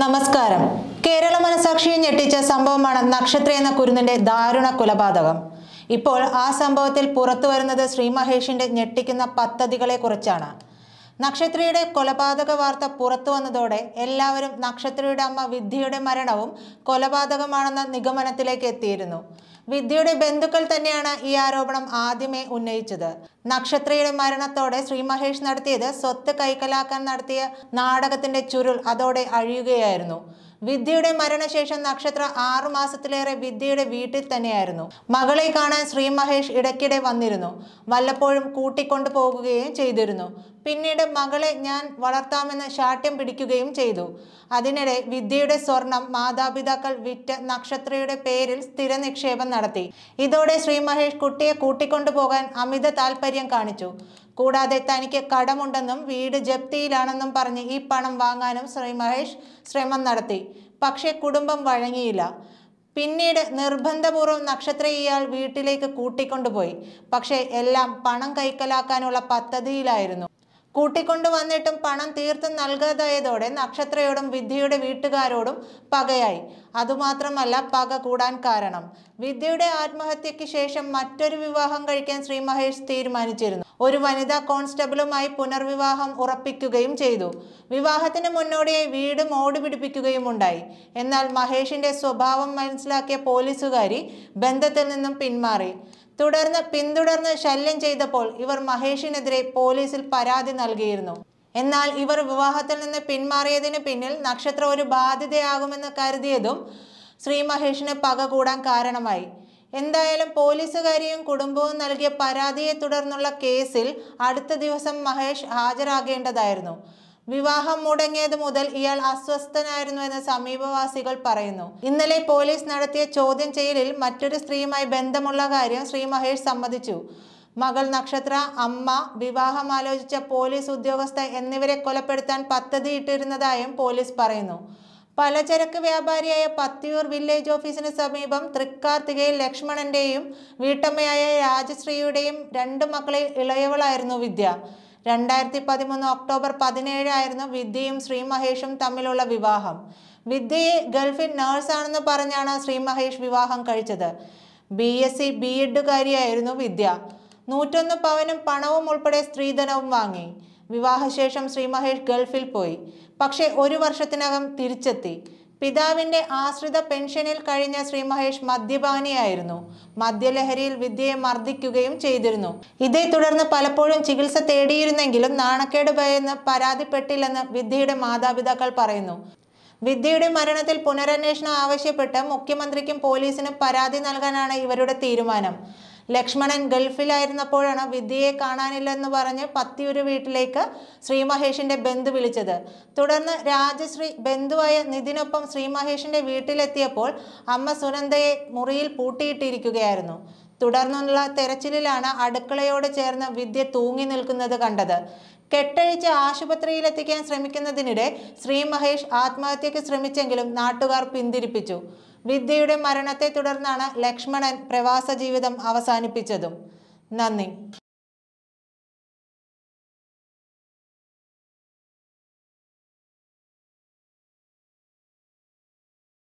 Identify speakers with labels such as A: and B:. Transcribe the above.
A: നമസ്കാരം കേരള മനസാക്ഷിയെ ഞെട്ടിച്ച സംഭവമാണ് നക്ഷത്ര എന്ന കുരുന്നിന്റെ ദാരുണ കൊലപാതകം ഇപ്പോൾ ആ സംഭവത്തിൽ പുറത്തു വരുന്നത് ശ്രീ മഹേഷിന്റെ ഞെട്ടിക്കുന്ന പദ്ധതികളെ കുറിച്ചാണ് നക്ഷത്രയുടെ കൊലപാതക വാർത്ത പുറത്തു വന്നതോടെ എല്ലാവരും നക്ഷത്രയുടെ അമ്മ വിദ്യയുടെ മരണവും കൊലപാതകമാണെന്ന നിഗമനത്തിലേക്ക് എത്തിയിരുന്നു വിദ്യയുടെ ബന്ധുക്കൾ തന്നെയാണ് ഈ ആരോപണം ആദ്യമേ ഉന്നയിച്ചത് നക്ഷത്രയുടെ മരണത്തോടെ ശ്രീ മഹേഷ് നടത്തിയത് സ്വത്ത് കൈക്കലാക്കാൻ നടത്തിയ നാടകത്തിന്റെ ചുരുൾ അതോടെ അഴിയുകയായിരുന്നു വിദ്യയുടെ മരണശേഷം നക്ഷത്ര ആറു മാസത്തിലേറെ വിദ്യയുടെ വീട്ടിൽ തന്നെയായിരുന്നു മകളെ കാണാൻ ശ്രീ മഹേഷ് ഇടയ്ക്കിടെ വന്നിരുന്നു വല്ലപ്പോഴും കൂട്ടിക്കൊണ്ടു പോകുകയും ചെയ്തിരുന്നു പിന്നീട് മകളെ ഞാൻ വളർത്താമെന്ന് ശാഠ്യം പിടിക്കുകയും ചെയ്തു അതിനിടെ വിദ്യയുടെ സ്വർണം മാതാപിതാക്കൾ വിറ്റ് നക്ഷത്രയുടെ പേരിൽ സ്ഥിര നിക്ഷേപം നടത്തി ഇതോടെ ശ്രീ മഹേഷ് കുട്ടിയെ കൂട്ടിക്കൊണ്ടുപോകാൻ അമിത താല്പര്യം കാണിച്ചു കൂടാതെ തനിക്ക് കടമുണ്ടെന്നും വീട് ജപ്തിയിലാണെന്നും പറഞ്ഞ് ഈ പണം വാങ്ങാനും ശ്രീ മഹേഷ് ശ്രമം നടത്തി പക്ഷേ കുടുംബം വഴങ്ങിയില്ല പിന്നീട് നിർബന്ധപൂർവ്വം നക്ഷത്ര ഇയാൾ വീട്ടിലേക്ക് കൂട്ടിക്കൊണ്ടുപോയി പക്ഷേ എല്ലാം പണം കൈക്കലാക്കാനുള്ള പദ്ധതിയിലായിരുന്നു കൂട്ടിക്കൊണ്ടു വന്നിട്ടും പണം തീർത്തും നൽകാതായതോടെ നക്ഷത്രയോടും വിദ്യയുടെ വീട്ടുകാരോടും പകയായി അതുമാത്രമല്ല പക കൂടാൻ കാരണം വിദ്യയുടെ ആത്മഹത്യയ്ക്ക് ശേഷം മറ്റൊരു വിവാഹം കഴിക്കാൻ ശ്രീ മഹേഷ് തീരുമാനിച്ചിരുന്നു ഒരു വനിതാ കോൺസ്റ്റബിളുമായി പുനർവിവാഹം ഉറപ്പിക്കുകയും ചെയ്തു വിവാഹത്തിന് മുന്നോടിയായി വീട് മോടി പിടിപ്പിക്കുകയും ഉണ്ടായി എന്നാൽ മഹേഷിന്റെ സ്വഭാവം മനസ്സിലാക്കിയ പോലീസുകാരി ബന്ധത്തിൽ നിന്നും പിന്മാറി തുടർന്ന് പിന്തുടർന്ന് ശല്യം ചെയ്തപ്പോൾ ഇവർ മഹേഷിനെതിരെ പോലീസിൽ പരാതി നൽകിയിരുന്നു എന്നാൽ ഇവർ വിവാഹത്തിൽ നിന്ന് പിന്മാറിയതിന് പിന്നിൽ നക്ഷത്ര ഒരു ബാധ്യതയാകുമെന്ന് കരുതിയതും ശ്രീ മഹേഷിന് പക കൂടാൻ കാരണമായി എന്തായാലും പോലീസുകാരിയും കുടുംബവും നൽകിയ പരാതിയെ തുടർന്നുള്ള കേസിൽ അടുത്ത ദിവസം മഹേഷ് ഹാജരാകേണ്ടതായിരുന്നു വിവാഹം മുടങ്ങിയത് മുതൽ ഇയാൾ അസ്വസ്ഥനായിരുന്നു എന്ന് സമീപവാസികൾ പറയുന്നു ഇന്നലെ പോലീസ് നടത്തിയ ചോദ്യം ചെയ്യലിൽ മറ്റൊരു സ്ത്രീയുമായി ബന്ധമുള്ള കാര്യം ശ്രീ മഹേഷ് സമ്മതിച്ചു മകൾ നക്ഷത്ര അമ്മ വിവാഹം ആലോചിച്ച പോലീസ് ഉദ്യോഗസ്ഥ എന്നിവരെ കൊലപ്പെടുത്താൻ പദ്ധതിയിട്ടിരുന്നതായും പോലീസ് പറയുന്നു പലചരക്ക് വ്യാപാരിയായ പത്തിയൂർ വില്ലേജ് ഓഫീസിന് സമീപം തൃക്കാർത്തികയിൽ ലക്ഷ്മണന്റെയും വീട്ടമ്മയായ രാജശ്രീയുടെയും രണ്ട് മക്കളിൽ ഇളയവളായിരുന്നു വിദ്യ രണ്ടായിരത്തി പതിമൂന്ന് ഒക്ടോബർ പതിനേഴായിരുന്നു വിദ്യയും ശ്രീമഹേഷും തമ്മിലുള്ള വിവാഹം വിദ്യയെ ഗൾഫിൽ നേഴ്സാണെന്ന് പറഞ്ഞാണ് ശ്രീമഹേഷ് വിവാഹം കഴിച്ചത് ബി എസ് സി ബി എഡുകാരിയായിരുന്നു വിദ്യ നൂറ്റൊന്ന് പവനും പണവും ഉൾപ്പെടെ സ്ത്രീധനവും വാങ്ങി വിവാഹശേഷം ശ്രീമഹേഷ് ഗൾഫിൽ പോയി പക്ഷേ ഒരു വർഷത്തിനകം തിരിച്ചെത്തി പിതാവിന്റെ ആശ്രിത പെൻഷനിൽ കഴിഞ്ഞ ശ്രീ മഹേഷ് മദ്യപാനിയായിരുന്നു മദ്യലഹരിയിൽ വിദ്യയെ മർദ്ദിക്കുകയും ചെയ്തിരുന്നു ഇതേ തുടർന്ന് പലപ്പോഴും ചികിത്സ തേടിയിരുന്നെങ്കിലും നാണക്കേട് ഭയന്ന് പരാതിപ്പെട്ടില്ലെന്ന് വിദ്യയുടെ മാതാപിതാക്കൾ പറയുന്നു വിദ്യയുടെ മരണത്തിൽ പുനരന്വേഷണം ആവശ്യപ്പെട്ട് മുഖ്യമന്ത്രിക്കും പോലീസിനും പരാതി നൽകാനാണ് ഇവരുടെ തീരുമാനം ലക്ഷ്മണൻ ഗൾഫിലായിരുന്നപ്പോഴാണ് വിദ്യയെ കാണാനില്ലെന്ന് പറഞ്ഞ് പത്തിയൊരു വീട്ടിലേക്ക് ശ്രീമഹേഷിന്റെ ബന്ധു വിളിച്ചത് തുടർന്ന് രാജശ്രീ ബന്ധുവായ നിതിനൊപ്പം ശ്രീമഹേഷിന്റെ വീട്ടിലെത്തിയപ്പോൾ അമ്മ സുനന്ദയെ മുറിയിൽ പൂട്ടിയിട്ടിരിക്കുകയായിരുന്നു തുടർന്നുള്ള തെരച്ചിലിലാണ് അടുക്കളയോട് ചേർന്ന് വിദ്യ തൂങ്ങി നിൽക്കുന്നത് കണ്ടത് കെട്ടഴിച്ച് ആശുപത്രിയിലെത്തിക്കാൻ ശ്രമിക്കുന്നതിനിടെ ശ്രീ മഹേഷ് ആത്മഹത്യയ്ക്ക് ശ്രമിച്ചെങ്കിലും നാട്ടുകാർ പിന്തിരിപ്പിച്ചു വിദ്യയുടെ മരണത്തെ തുടർന്നാണ് ലക്ഷ്മണൻ പ്രവാസ ജീവിതം അവസാനിപ്പിച്ചതും നന്ദി